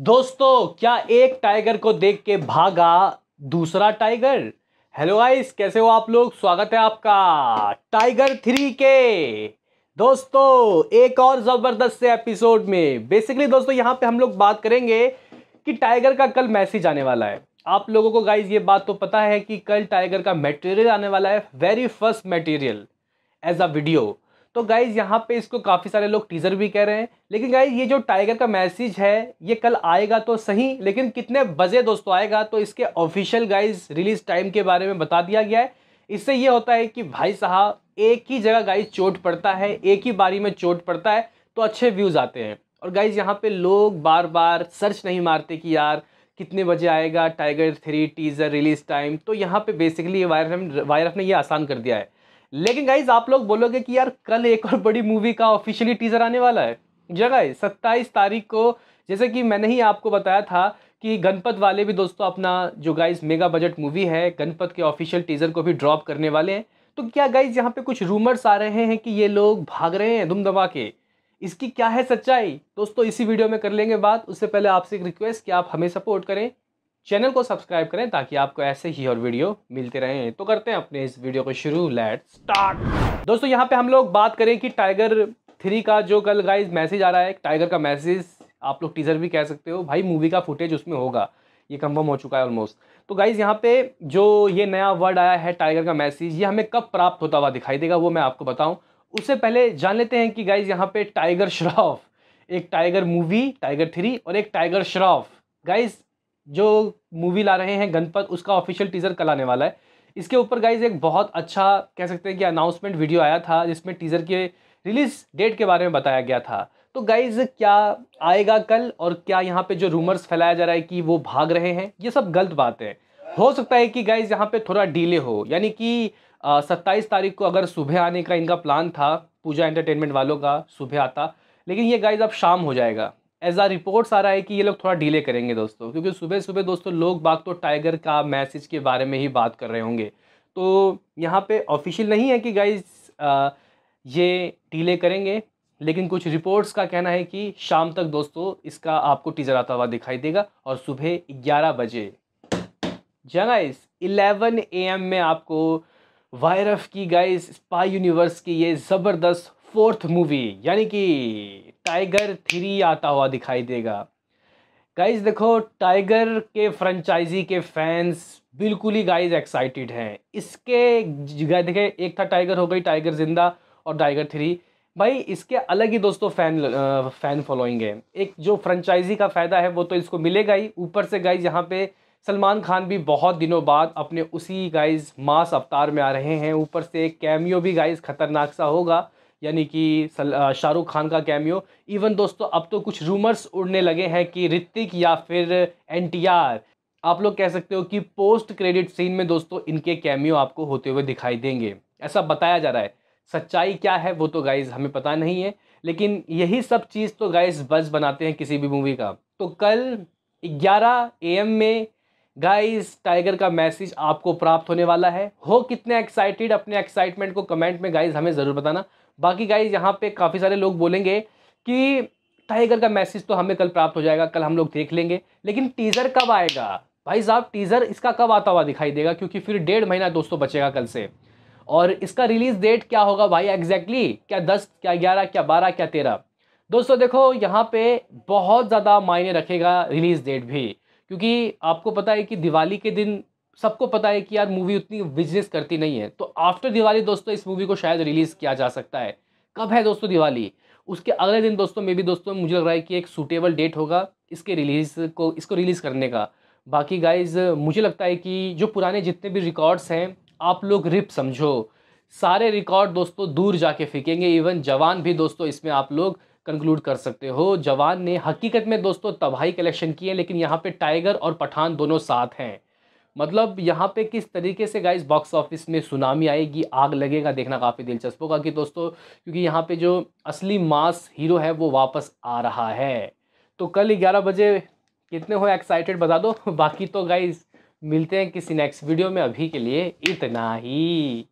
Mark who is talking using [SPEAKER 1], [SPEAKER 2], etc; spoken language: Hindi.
[SPEAKER 1] दोस्तों क्या एक टाइगर को देख के भागा दूसरा टाइगर हेलो गाइस कैसे हो आप लोग स्वागत है आपका टाइगर थ्री के दोस्तों एक और ज़बरदस्त से एपिसोड में बेसिकली दोस्तों यहाँ पे हम लोग बात करेंगे कि टाइगर का कल मैसेज आने वाला है आप लोगों को गाइज ये बात तो पता है कि कल टाइगर का मटेरियल आने वाला है very first material as a video तो गाइज़ यहाँ पे इसको काफ़ी सारे लोग टीज़र भी कह रहे हैं लेकिन गाइज ये जो टाइगर का मैसेज है ये कल आएगा तो सही लेकिन कितने बजे दोस्तों आएगा तो इसके ऑफिशियल गाइज रिलीज़ टाइम के बारे में बता दिया गया है इससे ये होता है कि भाई साहब एक ही जगह गाइज चोट पड़ता है एक ही बारी में चोट पड़ता है तो अच्छे व्यूज़ आते हैं और गाइज यहाँ पे लोग बार बार सर्च नहीं मारते कि यार कितने बजे आएगा Tiger three teaser release time तो यहाँ पे बेसिकली वायरफ वायरफ ने ये आसान कर दिया है लेकिन गाइज आप लोग बोलोगे कि यार कल एक और बड़ी मूवी का ऑफिशियली टीजर आने वाला है जगह हाँ सत्ताईस तारीख को जैसे कि मैंने ही आपको बताया था कि गणपत वाले भी दोस्तों अपना जो गाइज मेगा बजट मूवी है गणपत के ऑफिशियल टीजर को भी ड्रॉप करने वाले हैं तो क्या गाइज यहाँ पे कुछ रूमर्स आ रहे हैं कि ये लोग भाग रहे हैं धुम दबा के इसकी क्या है सच्चाई दोस्तों इसी वीडियो में कर लेंगे बात उससे पहले आपसे एक रिक्वेस्ट कि आप हमें सपोर्ट करें चैनल को सब्सक्राइब करें ताकि आपको ऐसे ही और वीडियो मिलते रहें तो करते हैं अपने इस वीडियो को शुरू लेट स्टार्ट दोस्तों यहाँ पे हम लोग बात करें कि टाइगर थ्री का जो कल गाइज मैसेज आ रहा है टाइगर का मैसेज आप लोग टीजर भी कह सकते हो भाई मूवी का फुटेज उसमें होगा ये कंफर्म हो चुका है ऑलमोस्ट तो गाइज़ यहाँ पे जो ये नया वर्ड आया है टाइगर का मैसेज ये हमें कब प्राप्त होता हुआ दिखाई देगा वो मैं आपको बताऊँ उससे पहले जान लेते हैं कि गाइज़ यहाँ पे टाइगर श्रॉफ एक टाइगर मूवी टाइगर थ्री और एक टाइगर श्रॉफ गाइज़ जो मूवी ला रहे हैं गणपत उसका ऑफिशियल टीज़र कल आने वाला है इसके ऊपर गाइज एक बहुत अच्छा कह सकते हैं कि अनाउंसमेंट वीडियो आया था जिसमें टीज़र के रिलीज़ डेट के बारे में बताया गया था तो गाइज क्या आएगा कल और क्या यहाँ पे जो रूमर्स फैलाया जा रहा है कि वो भाग रहे हैं ये सब गलत बात है हो सकता है कि गाइज यहाँ पे थोड़ा डीले हो यानी कि सत्ताईस तारीख को अगर सुबह आने का इनका प्लान था पूजा एंटरटेनमेंट वालों का सुबह आता लेकिन ये गाइज अब शाम हो जाएगा ऐसा रिपोर्ट्स आ रहा है कि ये लोग थोड़ा डिले करेंगे दोस्तों क्योंकि सुबह सुबह दोस्तों लोग बाग तो टाइगर का मैसेज के बारे में ही बात कर रहे होंगे तो यहाँ पे ऑफिशियल नहीं है कि गाइज ये डिले करेंगे लेकिन कुछ रिपोर्ट्स का कहना है कि शाम तक दोस्तों इसका आपको टीजर आता हुआ दिखाई देगा और सुबह ग्यारह बजे जगाइस इलेवन ए एम में आपको वायरफ की गाइज स्पाई यूनिवर्स की ये ज़बरदस्त फोर्थ मूवी यानी कि टाइगर थ्री आता हुआ दिखाई देगा गाइज़ देखो टाइगर के फ्रेंचाइजी के फैंस बिल्कुल ही गाइज़ एक्साइटेड हैं इसके जगह देखे एक था टाइगर हो गई टाइगर जिंदा और टाइगर थ्री भाई इसके अलग ही दोस्तों फैन फ़ैन फॉलोइंग है एक जो फ्रेंचाइजी का फ़ायदा है वो तो इसको मिलेगा ही ऊपर से गाइज यहाँ पे सलमान खान भी बहुत दिनों बाद अपने उसी गाइज मास अवतार में आ रहे हैं ऊपर से कैमियो भी गाइज ख़तरनाक सा होगा यानी कि शाहरुख खान का कैमियो इवन दोस्तों अब तो कुछ रूमर्स उड़ने लगे हैं कि ऋतिक या फिर एन आप लोग कह सकते हो कि पोस्ट क्रेडिट सीन में दोस्तों इनके कैमियो आपको होते हुए दिखाई देंगे ऐसा बताया जा रहा है सच्चाई क्या है वो तो गाइज हमें पता नहीं है लेकिन यही सब चीज़ तो गाइज बज बनाते हैं किसी भी मूवी का तो कल ग्यारह एम में गाइस टाइगर का मैसेज आपको प्राप्त होने वाला है हो कितने एक्साइटेड अपने एक्साइटमेंट को कमेंट में गाइस हमें ज़रूर बताना बाकी गाइस यहाँ पे काफ़ी सारे लोग बोलेंगे कि टाइगर का मैसेज तो हमें कल प्राप्त हो जाएगा कल हम लोग देख लेंगे लेकिन टीज़र कब आएगा भाई साहब टीज़र इसका कब आता हुआ दिखाई देगा क्योंकि फिर डेढ़ महीना दोस्तों बचेगा कल से और इसका रिलीज़ डेट क्या होगा भाई एग्जैक्टली exactly? क्या दस क्या ग्यारह क्या बारह क्या तेरह दोस्तों देखो यहाँ पे बहुत ज़्यादा मायने रखेगा रिलीज़ डेट भी क्योंकि आपको पता है कि दिवाली के दिन सबको पता है कि यार मूवी उतनी बिजनेस करती नहीं है तो आफ्टर दिवाली दोस्तों इस मूवी को शायद रिलीज़ किया जा सकता है कब है दोस्तों दिवाली उसके अगले दिन दोस्तों मे भी दोस्तों मुझे लग रहा है कि एक सूटेबल डेट होगा इसके रिलीज़ को इसको रिलीज़ करने का बाकी गाइज मुझे लगता है कि जो पुराने जितने भी रिकॉर्ड्स हैं आप लोग रिप समझो सारे रिकॉर्ड दोस्तों दूर जाके फेंकेंगे इवन जवान भी दोस्तों इसमें आप लोग कंक्लूड कर सकते हो जवान ने हकीकत में दोस्तों तबाही कलेक्शन की है लेकिन यहाँ पे टाइगर और पठान दोनों साथ हैं मतलब यहाँ पे किस तरीके से गाइस बॉक्स ऑफिस में सुनामी आएगी आग लगेगा देखना काफ़ी दिलचस्प होगा कि दोस्तों क्योंकि यहाँ पे जो असली मास हीरो है वो वापस आ रहा है तो कल ग्यारह बजे कितने हो एक्साइटेड बता दो बाकी तो गाइज़ मिलते हैं किसी नेक्स्ट वीडियो में अभी के लिए इतना ही